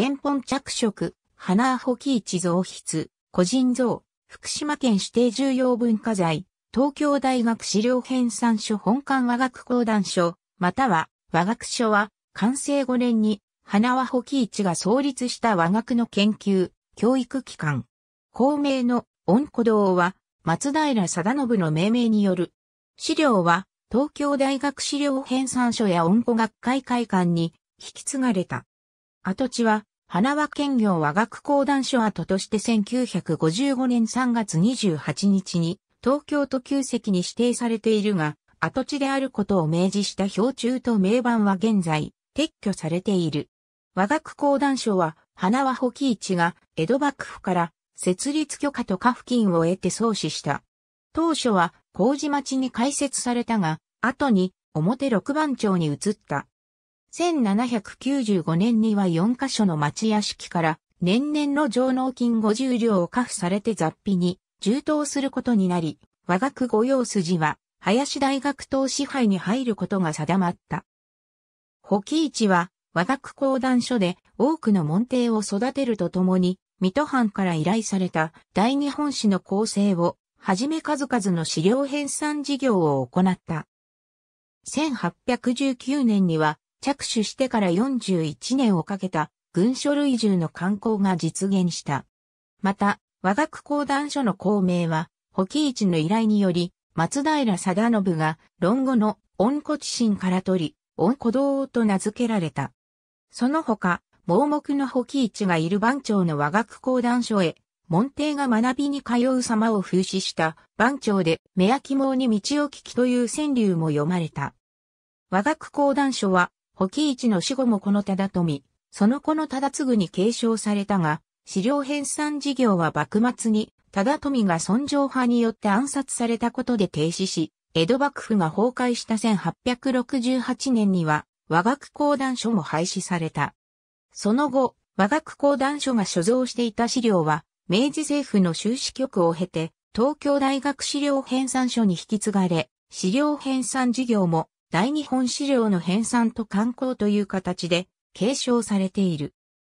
原本着色、花アホキーチ増筆、個人像、福島県指定重要文化財、東京大学資料編纂書本館和学講談書、または和学書は、完成5年に、花輪保喜一が創立した和学の研究、教育機関。公明の恩古堂は、松平定信の命名による。資料は、東京大学資料編纂書や恩古学会会館に引き継がれた。跡地は、花輪県業和学公団所跡として1955年3月28日に東京都旧跡に指定されているが、跡地であることを明示した標柱と名板は現在撤去されている。和学公団所は花輪保木市が江戸幕府から設立許可と下付近を得て創始した。当初は麹町に開設されたが、後に表六番町に移った。1795年には4カ所の町屋敷から年々の上納金50両を加付されて雑費に充当することになり、和学御用筋は林大学党支配に入ることが定まった。保木市は和学講談所で多くの門弟を育てるとともに、水戸藩から依頼された大日本史の構成を、はじめ数々の資料編纂事業を行った。1819年には着手してから41年をかけた軍書類中の観光が実現した。また、和学講談書の公明は、保木市の依頼により、松平貞信が論語の恩古心から取り、恩古道と名付けられた。その他、盲目の保木市がいる番長の和学講談書へ、門弟が学びに通う様を風刺した番長で、目焼き毛に道を聞きという川柳も読まれた。和学講談書は、保木市の死後もこの忠富、その子の忠次に継承されたが、資料編纂事業は幕末に、忠富が尊上派によって暗殺されたことで停止し、江戸幕府が崩壊した1868年には、和学講談書も廃止された。その後、和学講談書が所蔵していた資料は、明治政府の修士局を経て、東京大学資料編纂書に引き継がれ、資料編纂事業も大日本資料の編纂と刊行という形で継承されている。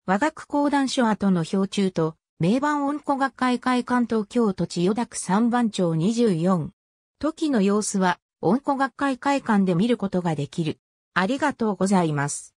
和学講談書跡の標柱と、名盤音古学会会館東京都千代田区三番町24。時の様子は、音古学会会館で見ることができる。ありがとうございます。